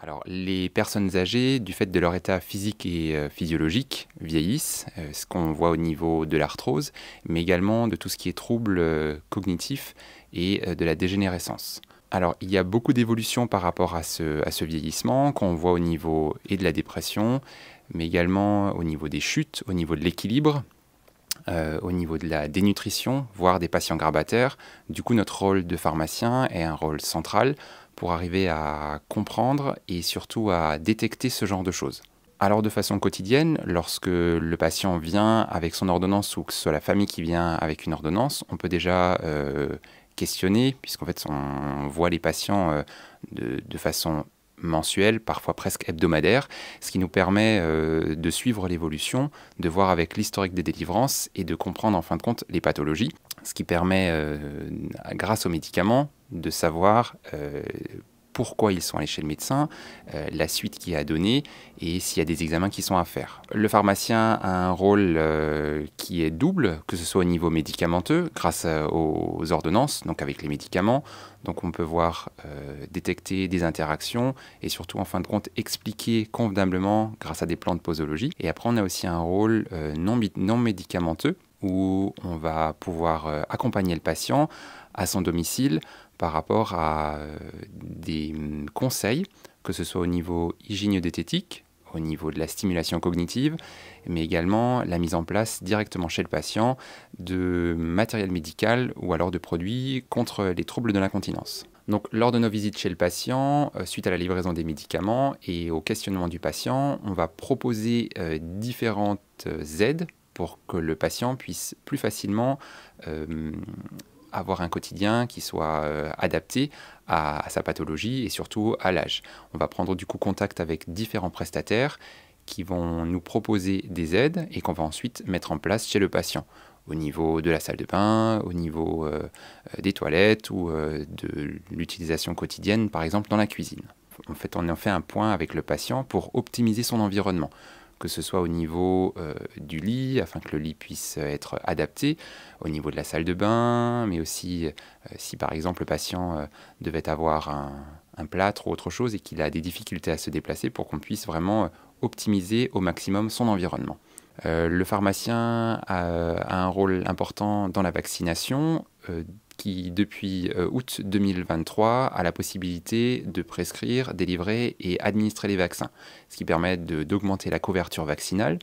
alors, les personnes âgées, du fait de leur état physique et euh, physiologique, vieillissent, euh, ce qu'on voit au niveau de l'arthrose, mais également de tout ce qui est trouble euh, cognitif et de la dégénérescence. Alors, il y a beaucoup d'évolutions par rapport à ce, vieillissement qu'on voit au niveau et de la dépression, mais également au niveau des chutes, au niveau de l'équilibre, au niveau de la dénutrition, voire des patients grabataires. Du coup, notre rôle de pharmacien est un rôle central pour arriver à comprendre et surtout à détecter ce genre de choses. Alors de façon quotidienne, lorsque le patient vient avec son ordonnance ou que ce soit la famille qui vient avec une ordonnance, on peut déjà euh, questionner, puisqu'en fait on voit les patients euh, de, façon mensuelle, parfois presque hebdomadaire, ce qui nous permet euh, de suivre l'évolution, de voir avec l'historique des délivrances et de comprendre en fin de compte les pathologies ce qui permet, euh, grâce aux médicaments, de savoir euh, pourquoi ils sont allés chez le médecin, euh, la suite qu'il a donner et s'il y a des examens qui sont à faire. Le pharmacien a un rôle qui est double, que ce soit au niveau médicamenteux, grâce aux ordonnances, donc avec les médicaments. Donc on peut voir détecter des interactions et surtout en fin de compte expliquer convenablement grâce à des plans de posologie. Et après on a aussi un rôle non médicamenteux où on va pouvoir euh, accompagner le patient à son domicile par rapport à euh, des mm, conseils, que ce soit au niveau hygiène diététique au niveau de la stimulation cognitive, mais également la mise en place directement chez le patient de matériel médical ou alors de produits contre les troubles de l'incontinence. Donc, lors de nos visites chez le patient, euh, suite à la livraison des médicaments et au questionnement du patient, on va proposer différentes aides pour que le patient puisse plus facilement euh, avoir un quotidien qui soit euh, adapté à, sa pathologie et surtout à l'âge. On va prendre du coup contact avec différents prestataires qui vont nous proposer des aides et qu'on va ensuite mettre en place chez le patient au niveau de la salle de bain, au niveau euh, des toilettes ou de l'utilisation quotidienne par exemple dans la cuisine. En fait, on en fait un point avec le patient pour optimiser son environnement que ce soit au niveau euh, du lit, afin que le lit puisse euh, être adapté, au niveau de la salle de bain, mais aussi euh, si par exemple le patient devait avoir un, plâtre ou autre chose et qu'il a des difficultés à se déplacer pour qu'on puisse vraiment optimiser au maximum son environnement. le pharmacien a, un rôle important dans la vaccination qui, depuis euh, août 2023, a la possibilité de prescrire, délivrer et administrer les vaccins, ce qui permet d'augmenter la couverture vaccinale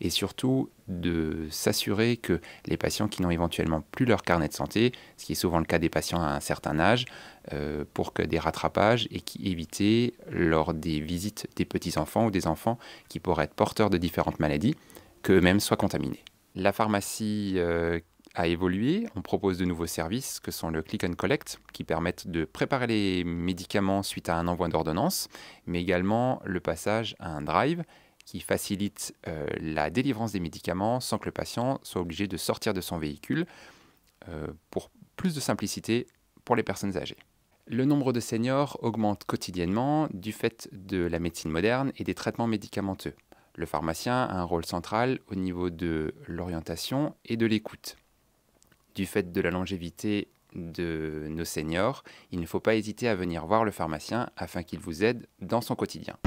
et surtout de s'assurer que les patients qui n'ont éventuellement plus leur carnet de santé, ce qui est souvent le cas des patients à un certain âge, euh, pour que des rattrapages et qui éviter lors des visites des petits-enfants ou des enfants qui pourraient être porteurs de différentes maladies, qu'eux-mêmes soient contaminés. La pharmacie euh, a évoluer, On propose de nouveaux services que sont le click and collect, qui permettent de préparer les médicaments suite à un envoi d'ordonnance, mais également le passage à un drive qui facilite euh, la délivrance des médicaments sans que le patient soit obligé de sortir de son véhicule euh, pour plus de simplicité pour les personnes âgées. Le nombre de seniors augmente quotidiennement du fait de la médecine moderne et des traitements médicamenteux. Le pharmacien a un rôle central au niveau de l'orientation et de l'écoute du fait de la longévité de nos seniors, il ne faut pas hésiter à venir voir le pharmacien afin qu'il vous aide dans son quotidien.